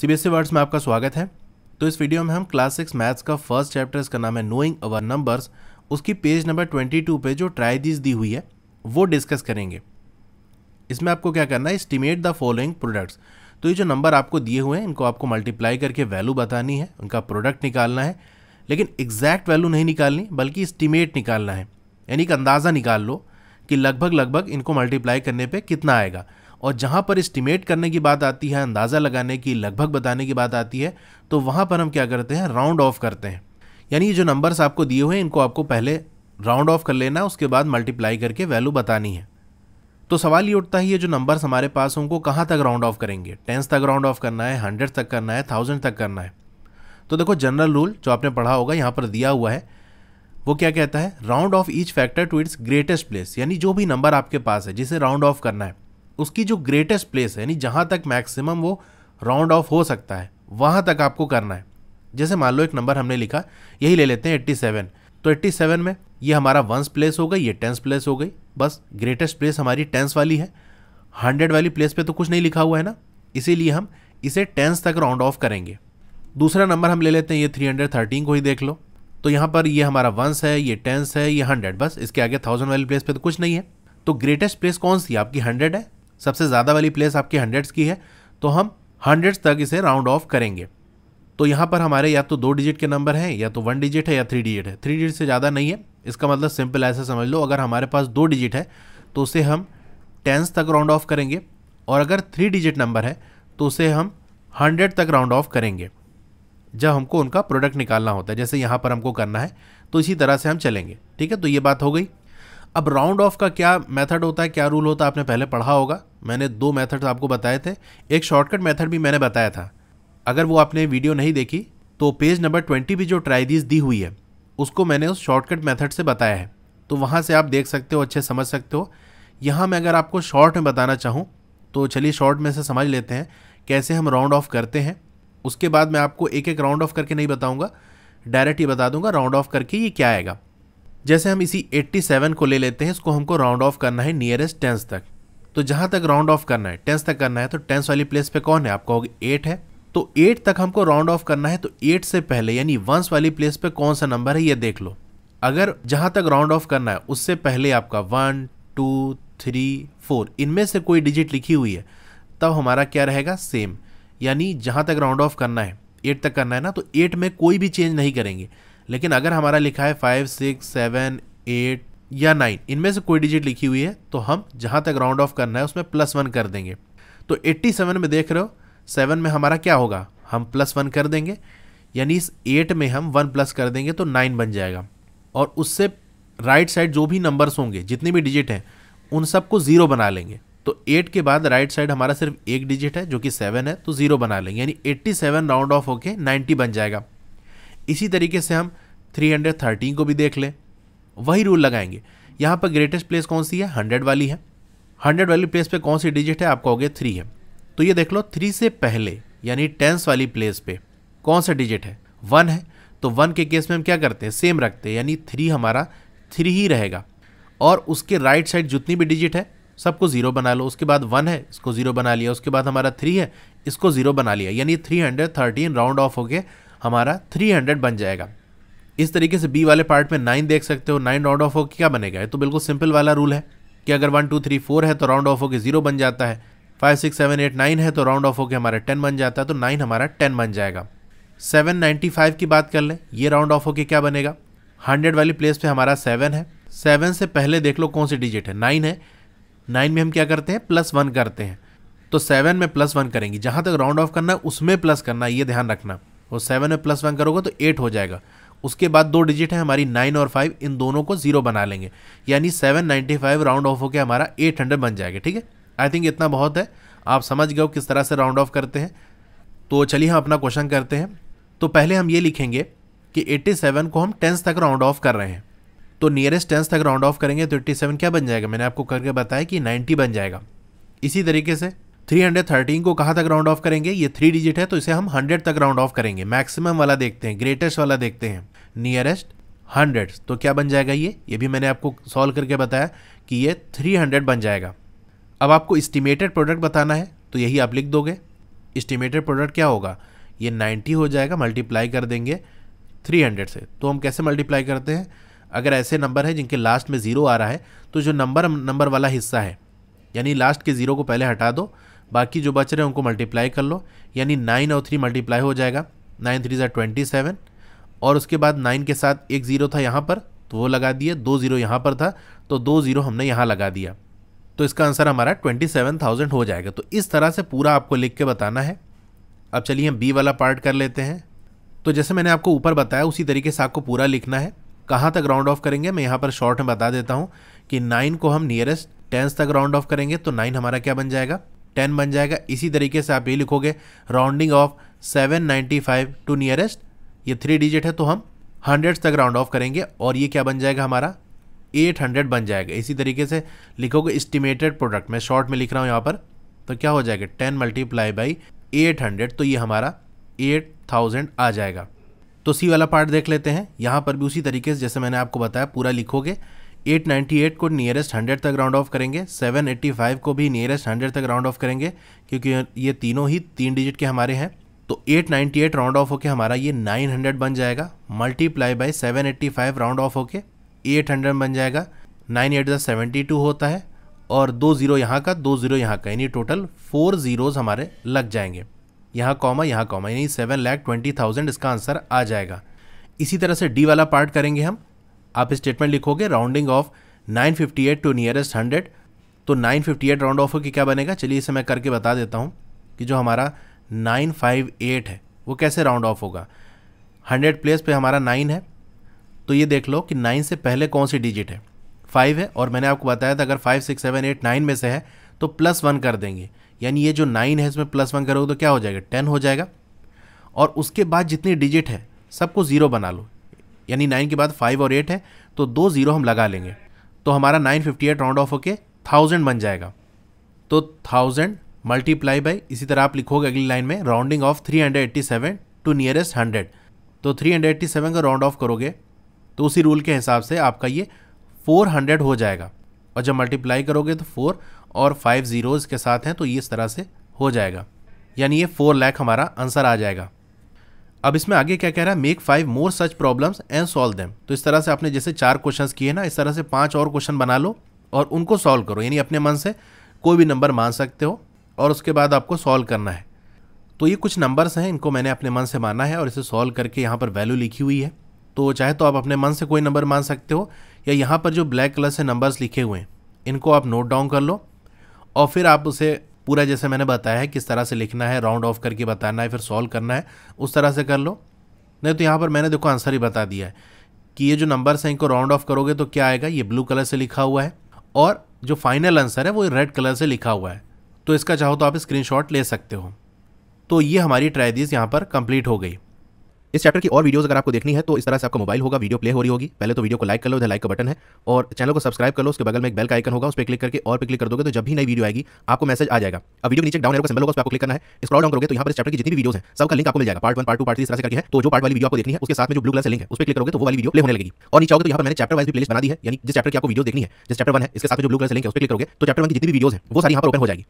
CBSE words e में आपका स्वागत है तो इस वीडियो में हम क्लास सिक्स मैथ्स का फर्स्ट चैप्टर इसका नाम है नोइंग अवर नंबर्स उसकी पेज नंबर ट्वेंटी टू पे जो ट्राइदीज दी हुई है वो डिस्कस करेंगे इसमें आपको क्या करना है इस्टीमेट द फॉलोइंग प्रोडक्ट्स तो ये जो नंबर आपको दिए हुए हैं इनको आपको मल्टीप्लाई करके वैल्यू बतानी है उनका प्रोडक्ट निकालना है लेकिन एग्जैक्ट वैल्यू नहीं निकालनी बल्कि इस्टीमेट निकालना है यानी कि अंदाज़ा निकाल लो कि लगभग लगभग इनको मल्टीप्लाई करने पे कितना आएगा और जहाँ पर इस्टीमेट करने की बात आती है अंदाज़ा लगाने की लगभग बताने की बात आती है तो वहाँ पर हम क्या करते हैं राउंड ऑफ करते हैं यानी ये जो नंबर्स आपको दिए हुए हैं इनको आपको पहले राउंड ऑफ कर लेना उसके बाद मल्टीप्लाई करके वैल्यू बतानी है तो सवाल ये उठता है ये जो नंबर्स हमारे पास हों उनको कहाँ तक राउंड ऑफ करेंगे टेंस तक राउंड ऑफ करना है हंड्रेड तक करना है थाउजेंड तक करना है तो देखो जनरल रूल जो आपने पढ़ा होगा यहाँ पर दिया हुआ है वो क्या कहता है round off each factor to its greatest place यानी जो भी नंबर आपके पास है जिसे राउंड ऑफ करना है उसकी जो ग्रेटेस्ट प्लेस है यानी जहाँ तक मैक्सिमम वो राउंड ऑफ हो सकता है वहाँ तक आपको करना है जैसे मान लो एक नंबर हमने लिखा यही ले लेते हैं सेवन तो सेवन में ये हमारा वंस प्लेस हो गई ये टेंस प्लेस हो गई बस ग्रेटेस्ट प्लेस हमारी टेंस वाली है हंड्रेड वाली प्लेस पे तो कुछ नहीं लिखा हुआ है ना इसीलिए हम इसे टेंस तक राउंड ऑफ करेंगे दूसरा नंबर हम ले लेते हैं ये 313 को ही देख लो तो यहाँ पर ये हमारा वंस है ये टेंस है ये हंड्रेड बस इसके आगे थाउजेंड वाली प्लेस पे तो कुछ नहीं है तो ग्रेटेस्ट प्लेस कौन सी आपकी हंड्रेड है सबसे ज़्यादा वाली प्लेस आपकी हंड्रेड्स की है तो हम हंड्रेड्स तक इसे राउंड ऑफ करेंगे तो यहाँ पर हमारे या तो दो डिजिट के नंबर हैं या तो वन डिजिट है या थ्री डिजिट है थ्री डिजिट से ज़्यादा नहीं है इसका मतलब सिंपल ऐसा समझ लो अगर हमारे पास दो डिजिट है तो उसे हम टेंस तक राउंड ऑफ करेंगे और अगर थ्री डिजिट नंबर है तो उसे हम हंड्रेड तक राउंड ऑफ करेंगे जब हमको उनका प्रोडक्ट निकालना होता है जैसे यहाँ पर हमको करना है तो इसी तरह से हम चलेंगे ठीक है तो ये बात हो गई अब राउंड ऑफ का क्या मेथड होता है क्या रूल होता है आपने पहले पढ़ा होगा मैंने दो मेथड्स आपको बताए थे एक शॉर्टकट मेथड भी मैंने बताया था अगर वो आपने वीडियो नहीं देखी तो पेज नंबर ट्वेंटी भी जो ट्राइदीज दी हुई है उसको मैंने उस शॉर्टकट मेथड से बताया है तो वहाँ से आप देख सकते हो अच्छे समझ सकते हो यहाँ मैं अगर आपको शॉर्ट में बताना चाहूँ तो चलिए शॉर्ट में से समझ लेते हैं कैसे हम राउंड ऑफ करते हैं उसके बाद मैं आपको एक एक राउंड ऑफ करके नहीं बताऊँगा डायरेक्ट ही बता दूंगा राउंड ऑफ करके ये क्या आएगा जैसे हम इसी 87 को ले लेते हैं इसको हमको राउंड ऑफ करना है नियरेस्ट टेंस तक तो जहां तक राउंड ऑफ करना है टेंस तक करना है तो टेंस वाली प्लेस पे कौन है आप कहोगे एट है तो एट तक हमको राउंड ऑफ करना है तो एट से पहले यानी वंस वाली प्लेस पे कौन सा नंबर है ये देख लो अगर जहां तक राउंड ऑफ करना है उससे पहले आपका वन टू थ्री फोर इनमें से कोई डिजिट लिखी हुई है तब हमारा क्या रहेगा सेम यानी जहाँ तक राउंड ऑफ करना है एट तक करना है ना तो एट में कोई भी चेंज नहीं करेंगे लेकिन अगर हमारा लिखा है फाइव सिक्स सेवन एट या नाइन इनमें से कोई डिजिट लिखी हुई है तो हम जहाँ तक राउंड ऑफ करना है उसमें प्लस वन कर देंगे तो एट्टी सेवन में देख रहे हो सेवन में हमारा क्या होगा हम प्लस वन कर देंगे यानी इस एट में हम वन प्लस कर देंगे तो नाइन बन जाएगा और उससे राइट साइड जो भी नंबर्स होंगे जितने भी डिजिट हैं उन सबको ज़ीरो बना लेंगे तो एट के बाद राइट साइड हमारा सिर्फ एक डिजिट है जो कि सेवन है तो ज़ीरो बना लेंगे यानी एट्टी सेवन राउंड ऑफ होके नाइन्टी बन जाएगा इसी तरीके से हम थ्री हंड्रेड थर्टीन को भी देख लें वही रूल लगाएंगे यहाँ पर ग्रेटेस्ट प्लेस कौन सी है हंड्रेड वाली है हंड्रेड वाली प्लेस पे कौन सी डिजिट है आप कहोगे थ्री है तो ये देख लो थ्री से पहले यानी टेंस वाली प्लेस पे कौन सा डिजिट है वन है तो वन के केस में हम क्या करते हैं सेम रखते हैं यानी थ्री हमारा थ्री ही रहेगा और उसके राइट साइड जितनी भी डिजिट है सबको ज़ीरो बना लो उसके बाद वन है इसको ज़ीरो बना लिया उसके बाद हमारा थ्री है इसको ज़ीरो बना लिया यानी three hundred thirteen round off होके हमारा थ्री हंड्रेड बन जाएगा इस तरीके से बी वाले पार्ट में नाइन देख सकते हो नाइन राउंड ऑफ हो क्या बनेगा तो बिल्कुल सिंपल वाला रूल है कि अगर वन टू थ्री फोर है तो राउंड ऑफ के जीरो बन जाता है five six seven eight nine है तो राउंड ऑफ हो के हमारा टेन बन जाता है तो नाइन हमारा टेन बन जाएगा सेवन नाइन्टी फाइव की बात कर लें ये राउंड ऑफ के क्या बनेगा हंड्रेड वाली प्लेस पे हमारा सेवन है सेवन से पहले देख लो कौन सी डिजिट है नाइन है नाइन में हम क्या करते हैं प्लस वन करते हैं तो सेवन में प्लस वन करेंगे जहाँ तक राउंड ऑफ करना है उसमें प्लस करना ये ध्यान रखना और सेवन में प्लस वन करोगे तो एट हो जाएगा उसके बाद दो डिजिट है हमारी नाइन और फाइव इन दोनों को जीरो बना लेंगे यानी seven ninety five round off होकर हमारा एट हंड्रेड बन जाएगा ठीक है आई थिंक इतना बहुत है आप समझ गए हो किस तरह से राउंड ऑफ करते हैं तो चलिए हम अपना क्वेश्चन करते हैं तो पहले हम ये लिखेंगे कि सेवन को हम टेंथ तक राउंड ऑफ कर रहे हैं तो नियरेस्ट टेंथ तक राउंड ऑफ करेंगे तो सेवन क्या बन जाएगा मैंने आपको करके बताया कि नाइन्टी बन जाएगा इसी तरीके से 313 को कहाँ तक राउंड ऑफ करेंगे ये थ्री डिजिट है तो इसे हम 100 तक राउंड ऑफ करेंगे मैक्सिमम वाला देखते हैं ग्रेटेस्ट वाला देखते हैं नियरेस्ट हंड्रेड तो क्या बन जाएगा ये ये भी मैंने आपको सॉल्व करके बताया कि ये थ्री हंड्रेड बन जाएगा अब आपको इस्टीमेटेड प्रोडक्ट बताना है तो यही आप लिख दोगे इस्टीमेटेड प्रोडक्ट क्या होगा ये नाइन्टी हो जाएगा मल्टीप्लाई कर देंगे थ्री हंड्रेड से तो हम कैसे मल्टीप्लाई करते हैं अगर ऐसे नंबर हैं जिनके लास्ट में ज़ीरो आ रहा है तो जो नंबर नंबर वाला हिस्सा है यानी लास्ट के ज़ीरो को पहले हटा दो बाकी जो बच रहे हैं उनको मल्टीप्लाई कर लो यानी नाइन और थ्री मल्टीप्लाई हो जाएगा नाइन थ्री ज़ार ट्वेंटी सेवन और उसके बाद नाइन के साथ एक ज़ीरो था यहाँ पर तो वो लगा दिए दो ज़ीरो यहाँ पर था तो दो ज़ीरो हमने यहाँ लगा दिया तो इसका आंसर हमारा ट्वेंटी सेवन थाउजेंड हो जाएगा तो इस तरह से पूरा आपको लिख के बताना है अब चलिए हम बी वाला पार्ट कर लेते हैं तो जैसे मैंने आपको ऊपर बताया उसी तरीके से आपको पूरा लिखना है कहाँ तक राउंड ऑफ करेंगे मैं यहाँ पर शॉर्ट में बता देता हूँ कि नाइन को हम नियरेस्ट टेंथ तक राउंड ऑफ करेंगे तो नाइन हमारा क्या बन जाएगा टेन बन जाएगा इसी तरीके से आप ये लिखोगे rounding off seven ninety five to nearest ये थ्री डिजिट है तो हम हंड्रेड तक राउंड ऑफ करेंगे और ये क्या बन जाएगा हमारा एट हंड्रेड बन जाएगा इसी तरीके से लिखोगे इस्टीमेटेड प्रोडक्ट मैं शॉर्ट में लिख रहा हूँ यहाँ पर तो क्या हो जाएगा ten multiply by eight hundred तो ये हमारा एट थाउजेंड आ जाएगा तो सी वाला पार्ट देख लेते हैं यहाँ पर भी उसी तरीके से जैसे मैंने आपको बताया पूरा लिखोगे 898 को नियरेस्ट 100 तक राउंड ऑफ करेंगे 785 को भी नियरेस्ट 100 तक राउंड ऑफ करेंगे क्योंकि ये तीनों ही तीन डिजिट के हमारे हैं तो 898 राउंड ऑफ होके हमारा ये 900 बन जाएगा मल्टीप्लाई बाय 785 राउंड ऑफ होके 800 बन जाएगा नाइन एट सेवेंटी टू होता है और दो ज़ीरो यहाँ का दो ज़ीरो यहाँ का यानी टोटल फोर ज़ीरोज़ हमारे लग जाएंगे यहाँ कॉमा यहाँ कॉमा यानी सेवन लैख ट्वेंटी थाउजेंड इसका आंसर आ जाएगा इसी तरह से डी वाला पार्ट करेंगे हम आप स्टेटमेंट लिखोगे राउंडिंग ऑफ 958 टू नियरेस्ट 100 तो 958 राउंड ऑफ होकर क्या बनेगा चलिए इसे मैं करके बता देता हूँ कि जो हमारा 958 है वो कैसे राउंड ऑफ होगा 100 प्लेस पे हमारा 9 है तो ये देख लो कि 9 से पहले कौन सी डिजिट है 5 है और मैंने आपको बताया था अगर five six seven eight nine में से है तो प्लस वन कर देंगे यानी ये जो नाइन है इसमें प्लस वन करोगे तो क्या हो जाएगा टेन हो जाएगा और उसके बाद जितनी डिजिट है सबको ज़ीरो बना लो यानी नाइन के बाद फाइव और एट है तो दो ज़ीरो हम लगा लेंगे तो हमारा nine fifty eight round off होके थाउजेंड बन जाएगा तो थाउजेंड मल्टीप्लाई बाई इसी तरह आप लिखोगे अगली लाइन में rounding off three hundred eighty seven to nearest hundred तो थ्री हंड्रेड एट्टी सेवन का राउंड ऑफ करोगे तो उसी रूल के हिसाब से आपका ये फोर हंड्रेड हो जाएगा और जब मल्टीप्लाई करोगे तो फोर और फाइव ज़ीरोज़ के साथ हैं तो ये इस तरह से हो जाएगा यानी ये फोर लैख हमारा आंसर आ जाएगा अब इसमें आगे क्या कह रहा है make five more such problems and solve them तो इस तरह से आपने जैसे चार क्वेश्चंस किए ना इस तरह से पांच और क्वेश्चन बना लो और उनको सॉल्व करो यानी अपने मन से कोई भी नंबर मान सकते हो और उसके बाद आपको सॉल्व करना है तो ये कुछ नंबर्स हैं इनको मैंने अपने मन से माना है और इसे सॉल्व करके यहाँ पर वैल्यू लिखी हुई है तो चाहे तो आप अपने मन से कोई नंबर मान सकते हो या यहाँ पर जो ब्लैक कलर से नंबर्स लिखे हुए हैं इनको आप नोट डाउन कर लो और फिर आप उसे पूरा जैसे मैंने बताया है किस तरह से लिखना है राउंड ऑफ करके बताना है फिर सॉल्व करना है उस तरह से कर लो नहीं तो यहाँ पर मैंने देखो आंसर ही बता दिया है कि ये जो नंबर्स हैं इनको राउंड ऑफ करोगे तो क्या आएगा ये ब्लू कलर से लिखा हुआ है और जो फाइनल आंसर है वो रेड कलर से लिखा हुआ है तो इसका चाहो तो आप स्क्रीनशॉट ले सकते हो तो ये हमारी ट्राइदीज यहाँ पर कंप्लीट हो गई इस चैप्टर की और वीडियोस अगर आपको देखनी है तो इस तरह से आपका मोबाइल होगा वीडियो प्ले हो रही होगी पहले तो वीडियो को लाइक कर लो उधर लाइक का बटन है और चैनल को सब्सक्राइब कर लो उसके बगल में एक बेल का आइकन होगा उस पर क्लिक करके और पे क्लिक कर दोगे तो जब भी नई वीडियो आएगी आपको मैसेज आ जाएगा अब वीडियो नीचे डाउन एरो का सिंबल होगा उस पर आपको क्लिक करना है इस डाउन करोगे तो यहाँ पर चैप्टर की जितनी वीडियो है सबका लिंक आपको मिल जाएगा part one part two part इस तरह से करके है तो जो पार्ट वाली वीडियो आपको देखनी है उसके साथ में जो ब्लू कलर से लिंक है उस पर क्लिक करोगे तो वो वाली वीडियो प्ले होने लगेगी और नीचे आओगे तो यहाँ पर मैंने चैप्टर वाइज भी प्लेस बना दी है यानी जिस चैप्टर की आपको वीडियो देखनी है जिस चैप्टर वन है इसके साथ जो ब्लू कलर से लिंक है उस पर क्लिक करोगे तो चैप्टर वन की जितनी भी वीडियो है वो सारी यहाँ पर ओपन हो जाएगी